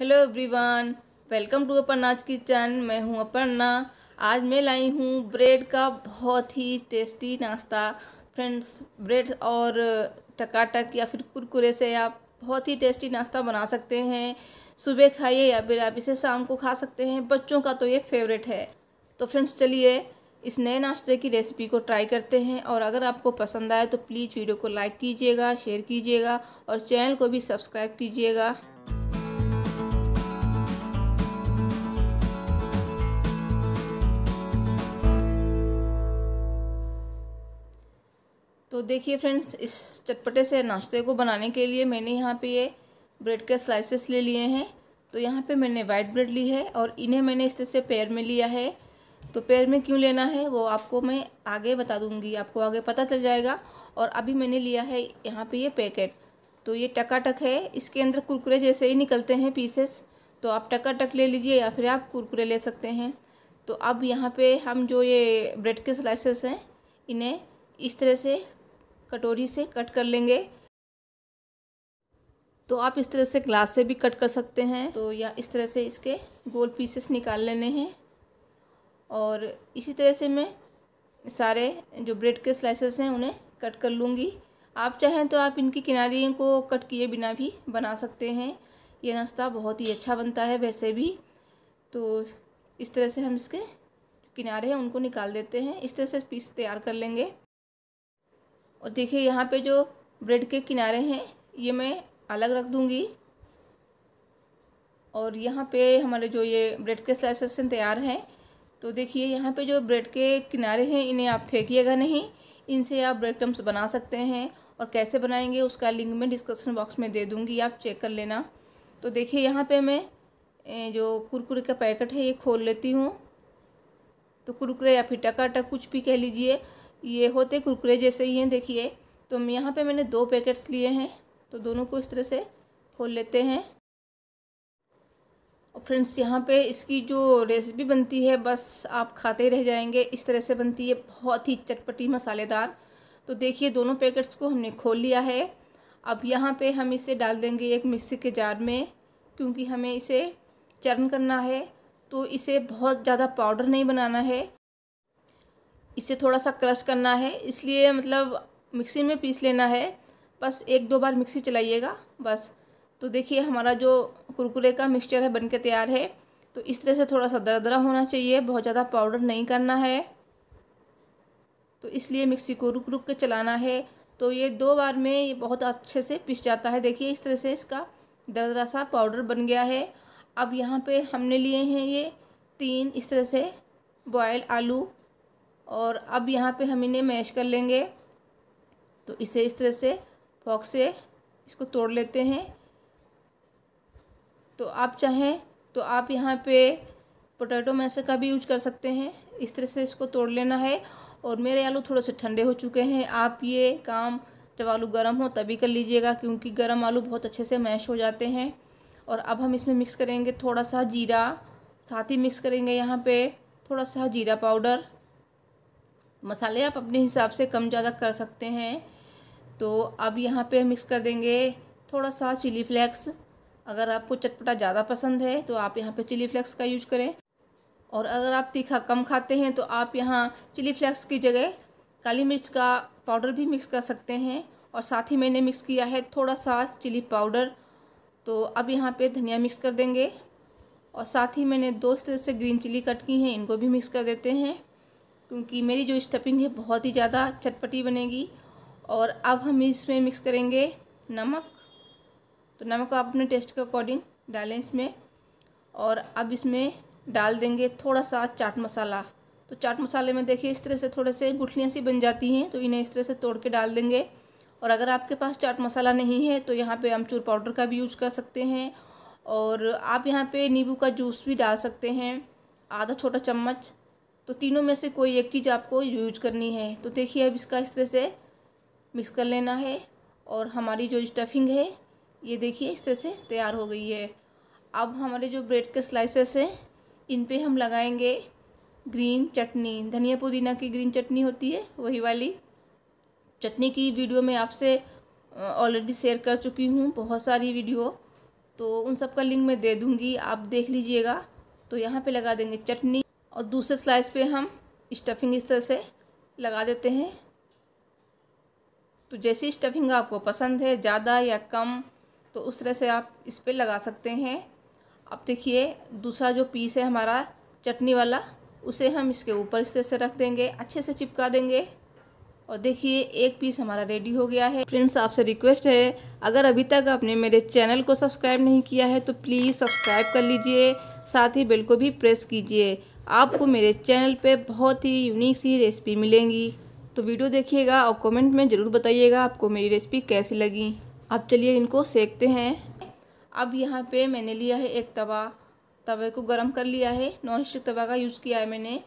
hello everyone welcome to Aparna's kitchen मैं हूं अपर्णा आज मैं लाई हूं ब्रेड का बहुत ही टेस्टी नाश्ता फ्रेंड्स ब्रेड और टकाटक या फिर कुरकुरे से आप बहुत ही टेस्टी नाश्ता बना सकते हैं सुबह खाइए या फिर आप इसे शाम को खा सकते हैं बच्चों का तो ये फेवरेट है तो फ्रेंड्स चलिए इस नए नाश्ते की रेसिपी को ट्राई करते हैं और अगर आपको पसंद आए तो प्लीज़ वीडियो को लाइक कीजिएगा शेयर कीजिएगा और चैनल को भी सब्सक्राइब कीजिएगा तो देखिए फ्रेंड्स इस चटपटे से नाश्ते को बनाने के लिए मैंने यहाँ पे ये ब्रेड के स्लाइसेस ले लिए हैं तो यहाँ पे मैंने वाइट ब्रेड ली है और इन्हें मैंने इस तरह से पैर में लिया है तो पैर में क्यों लेना है वो आपको मैं आगे बता दूँगी आपको आगे पता चल जाएगा और अभी मैंने लिया है यहाँ पर ये पैकेट तो ये टकाटक है इसके अंदर कुरकुरे जैसे ही निकलते हैं पीसेस तो आप टकाटक ले लीजिए या फिर आप कुरकुरे ले सकते हैं तो अब यहाँ पे हम जो ये ब्रेड के स्लाइसेस हैं इन्हें इस तरह से कटोरी से कट कर लेंगे तो आप इस तरह से ग्लास से भी कट कर सकते हैं तो या इस तरह से इसके गोल पीसेस निकाल लेने हैं और इसी तरह से मैं सारे जो ब्रेड के स्लाइसेस हैं उन्हें कट कर लूँगी आप चाहें तो आप इनकी किनारियों को कट किए बिना भी बना सकते हैं ये नाश्ता बहुत ही अच्छा बनता है वैसे भी तो इस तरह से हम इसके किनारे हैं उनको निकाल देते हैं इस तरह से पीस तैयार कर लेंगे और देखिए यहाँ पे जो ब्रेड के किनारे हैं ये मैं अलग रख दूँगी और यहाँ पे हमारे जो ये ब्रेड के स्लाइसेस तैयार हैं तो देखिए यहाँ पे जो ब्रेड के किनारे हैं इन्हें आप फेंकिएगा नहीं इनसे आप ब्रेड क्रम्स बना सकते हैं और कैसे बनाएंगे उसका लिंक मैं डिस्क्रिप्शन बॉक्स में दे दूँगी आप चेक कर लेना तो देखिए यहाँ पर मैं जो कुरकुरे का पैकेट है ये खोल लेती हूँ तो कुरकुरे या फिर टकाटक कुछ भी कह लीजिए ये होते कुरकुरे जैसे ही हैं देखिए तो यहाँ पे मैंने दो पैकेट्स लिए हैं तो दोनों को इस तरह से खोल लेते हैं और फ्रेंड्स यहाँ पे इसकी जो रेसिपी बनती है बस आप खाते रह जाएंगे इस तरह से बनती है बहुत ही चटपटी मसालेदार तो देखिए दोनों पैकेट्स को हमने खोल लिया है अब यहाँ पे हम इसे डाल देंगे एक मिक्सी के जार में क्योंकि हमें इसे चर्न करना है तो इसे बहुत ज़्यादा पाउडर नहीं बनाना है इसे थोड़ा सा क्रश करना है इसलिए मतलब मिक्सी में पीस लेना है बस एक दो बार मिक्सी चलाइएगा बस तो देखिए हमारा जो कुरकुरे का मिक्सचर है के तैयार है तो इस तरह से थोड़ा सा दरदरा होना चाहिए बहुत ज़्यादा पाउडर नहीं करना है तो इसलिए मिक्सी को रुक रुक के चलाना है तो ये दो बार में ये बहुत अच्छे से पिस जाता है देखिए इस तरह से इसका दरदरा सा पाउडर बन गया है अब यहाँ पे हमने लिए हैं ये तीन इस तरह से बॉयल आलू और अब यहाँ पे हम इन्हें मैश कर लेंगे तो इसे इस तरह से फॉक से इसको तोड़ लेते हैं तो आप चाहें तो आप यहाँ पे पोटैटो मैशर का भी यूज कर सकते हैं इस तरह से इसको तोड़ लेना है और मेरे आलू थोड़े से ठंडे हो चुके हैं आप ये काम जब आलू गर्म हो तभी कर लीजिएगा क्योंकि गर्म आलू बहुत अच्छे से मैश हो जाते हैं और अब हम इसमें मिक्स करेंगे थोड़ा सा जीरा साथ ही मिक्स करेंगे यहाँ पे थोड़ा सा जीरा पाउडर मसाले आप अपने हिसाब से कम ज़्यादा कर सकते हैं तो अब यहाँ पे मिक्स कर देंगे थोड़ा सा चिली फ्लेक्स अगर आपको चटपटा ज़्यादा पसंद है तो आप यहाँ पे चिली फ्लेक्स का यूज करें और अगर आप तीखा कम खाते हैं तो आप यहाँ चिली फ्लेक्स की जगह काली मिर्च का पाउडर भी मिक्स कर सकते हैं और साथ ही मैंने मिक्स किया है थोड़ा सा चिली पाउडर तो अब यहाँ पर धनिया मिक्स कर देंगे और साथ ही मैंने दो तरह से ग्रीन चिली कट की हैं इनको भी मिक्स कर देते हैं क्योंकि मेरी जो स्टफिंग है बहुत ही ज़्यादा चटपटी बनेगी और अब हम इसमें मिक्स करेंगे नमक तो नमक आप अपने टेस्ट के अकॉर्डिंग डालें इसमें और अब इसमें डाल देंगे थोड़ा सा चाट मसाला तो चाट मसाले में देखिए इस तरह से थोड़े से गुठलियाँ सी बन जाती हैं तो इन्हें इस तरह से तोड़ के डाल देंगे और अगर आपके पास चाट मसाला नहीं है तो यहाँ पे अमचूर पाउडर का भी यूज कर सकते हैं और आप यहाँ पे नींबू का जूस भी डाल सकते हैं आधा छोटा चम्मच तो तीनों में से कोई एक चीज़ आपको यूज करनी है तो देखिए अब इसका इस तरह से मिक्स कर लेना है और हमारी जो स्टफिंग है ये देखिए इस तरह से तैयार हो गई है अब हमारे जो ब्रेड के स्लाइसेस हैं इन पे हम लगाएंगे ग्रीन चटनी धनिया पुदीना की ग्रीन चटनी होती है वही वाली चटनी की वीडियो में आपसे ऑलरेडी शेयर कर चुकी हूँ बहुत सारी वीडियो तो उन सब का लिंक मैं दे दूँगी आप देख लीजिएगा तो यहाँ पे लगा देंगे चटनी और दूसरे स्लाइस पे हम स्टफिंग इस तरह से लगा देते हैं तो जैसी स्टफिंग आपको पसंद है ज़्यादा या कम तो उस तरह से आप इस पर लगा सकते हैं अब देखिए दूसरा जो पीस है हमारा चटनी वाला उसे हम इसके ऊपर इस तरह से रख देंगे अच्छे से चिपका देंगे और देखिए एक पीस हमारा रेडी हो गया है फ्रेंड्स आपसे रिक्वेस्ट है अगर अभी तक आपने मेरे चैनल को सब्सक्राइब नहीं किया है तो प्लीज़ सब्सक्राइब कर लीजिए साथ ही बेल को भी प्रेस कीजिए आपको मेरे चैनल पे बहुत ही यूनिक सी रेसिपी मिलेंगी तो वीडियो देखिएगा और कमेंट में ज़रूर बताइएगा आपको मेरी रेसिपी कैसी लगी अब चलिए इनको सेकते हैं अब यहाँ पे मैंने लिया है एक तवा तवे को गर्म कर लिया है नॉन स्टिक तवा का यूज़ किया है मैंने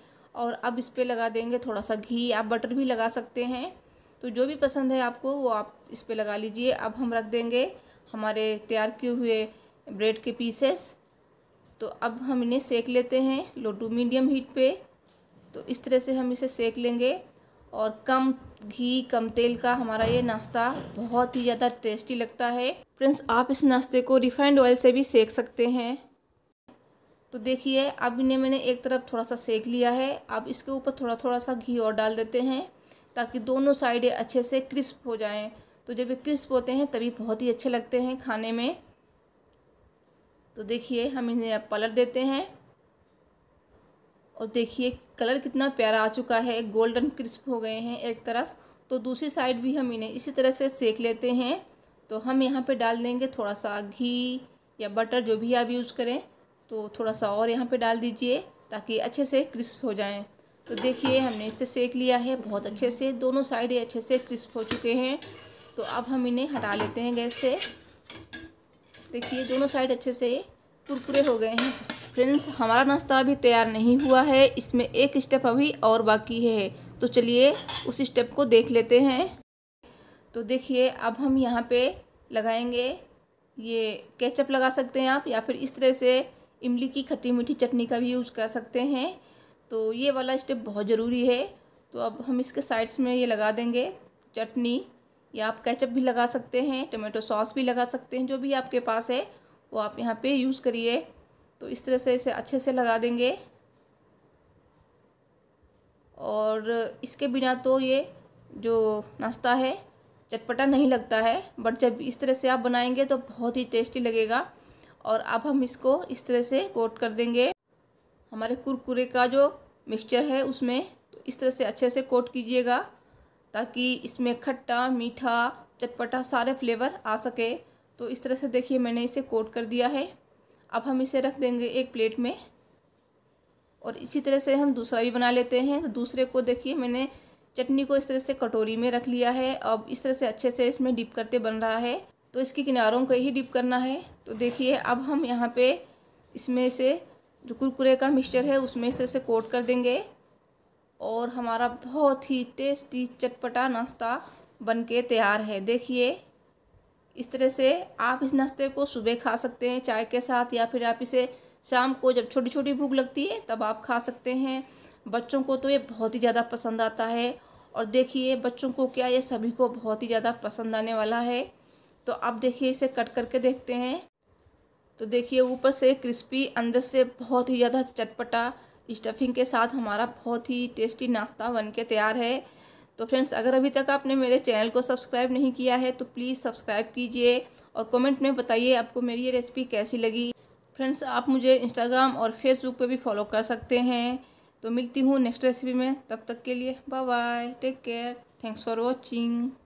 और अब इस पर लगा देंगे थोड़ा सा घी आप बटर भी लगा सकते हैं तो जो भी पसंद है आपको वो आप इस पर लगा लीजिए अब हम रख देंगे हमारे तैयार किए हुए ब्रेड के पीसेस तो अब हम इन्हें सेक लेते हैं लो टू मीडियम हीट पे तो इस तरह से हम इसे सेक लेंगे और कम घी कम तेल का हमारा ये नाश्ता बहुत ही ज़्यादा टेस्टी लगता है फ्रेंड्स आप इस नाश्ते को रिफाइंड ऑयल से भी सेक सकते हैं तो देखिए अब इन्हें मैंने एक तरफ थोड़ा सा सेक लिया है अब इसके ऊपर थोड़ा थोड़ा सा घी और डाल देते हैं ताकि दोनों साइडें अच्छे से क्रिस्प हो जाएं तो जब ये क्रिस्प होते हैं तभी बहुत ही अच्छे लगते हैं खाने में तो देखिए हम इन्हें अब पलट देते हैं और देखिए कलर कितना प्यारा आ चुका है गोल्डन क्रिस्प हो गए हैं एक तरफ तो दूसरी साइड भी हम इन्हें इसी तरह से सेक लेते हैं तो हम यहाँ पे डाल देंगे थोड़ा सा घी या बटर जो भी आप यूज़ करें तो थोड़ा सा और यहाँ पे डाल दीजिए ताकि अच्छे से क्रिस्प हो जाएं तो देखिए हमने इसे सेक लिया है बहुत अच्छे से दोनों साइड अच्छे से क्रिस्प हो चुके हैं तो अब हम इन्हें हटा लेते हैं गैस से देखिए दोनों साइड अच्छे से कुरकुरे हो गए हैं फ्रेंड्स हमारा नाश्ता अभी तैयार नहीं हुआ है इसमें एक स्टेप अभी और बाकी है तो चलिए उस स्टेप को देख लेते हैं तो देखिए अब हम यहाँ पे लगाएंगे ये केचप लगा सकते हैं आप या फिर इस तरह से इमली की खट्टी मीठी चटनी का भी यूज़ कर सकते हैं तो ये वाला स्टेप बहुत ज़रूरी है तो अब हम इसके साइड्स में ये लगा देंगे चटनी या आप कैचअप भी लगा सकते हैं टोमेटो सॉस भी लगा सकते हैं जो भी आपके पास है वो आप यहाँ पे यूज़ करिए तो इस तरह से इसे अच्छे से लगा देंगे और इसके बिना तो ये जो नाश्ता है चटपटा नहीं लगता है बट जब इस तरह से आप बनाएंगे तो बहुत ही टेस्टी लगेगा और अब हम इसको इस तरह से कोट कर देंगे हमारे कुरकुरे का जो मिक्सचर है उसमें तो इस तरह से अच्छे से कोट कीजिएगा ताकि इसमें खट्टा मीठा चटपटा सारे फ्लेवर आ सके तो इस तरह से देखिए मैंने इसे कोट कर दिया है अब हम इसे रख देंगे एक प्लेट में और इसी तरह से हम दूसरा भी बना लेते हैं तो दूसरे को देखिए मैंने चटनी को इस तरह से कटोरी में रख लिया है अब इस तरह से अच्छे से इसमें डिप करते बन रहा है तो इसके किनारों को ही डिप करना है तो देखिए अब हम यहाँ पे इसमें से जो कुरकुरे का मिक्सचर है उसमें इस तरह से कोट कर देंगे और हमारा बहुत ही टेस्टी चटपटा नाश्ता बनके तैयार है देखिए इस तरह से आप इस नाश्ते को सुबह खा सकते हैं चाय के साथ या फिर आप इसे शाम को जब छोटी छोटी भूख लगती है तब आप खा सकते हैं बच्चों को तो ये बहुत ही ज़्यादा पसंद आता है और देखिए बच्चों को क्या ये सभी को बहुत ही ज़्यादा पसंद आने वाला है तो आप देखिए इसे कट करके देखते हैं तो देखिए ऊपर से क्रिस्पी अंदर से बहुत ही ज़्यादा चटपटा स्टफिंग के साथ हमारा बहुत ही टेस्टी नाश्ता बन के तैयार है तो फ्रेंड्स अगर अभी तक आपने मेरे चैनल को सब्सक्राइब नहीं किया है तो प्लीज़ सब्सक्राइब कीजिए और कमेंट में बताइए आपको मेरी ये रेसिपी कैसी लगी फ्रेंड्स आप मुझे इंस्टाग्राम और फेसबुक पे भी फॉलो कर सकते हैं तो मिलती हूँ नेक्स्ट रेसिपी में तब तक के लिए bye bye take care thanks for watching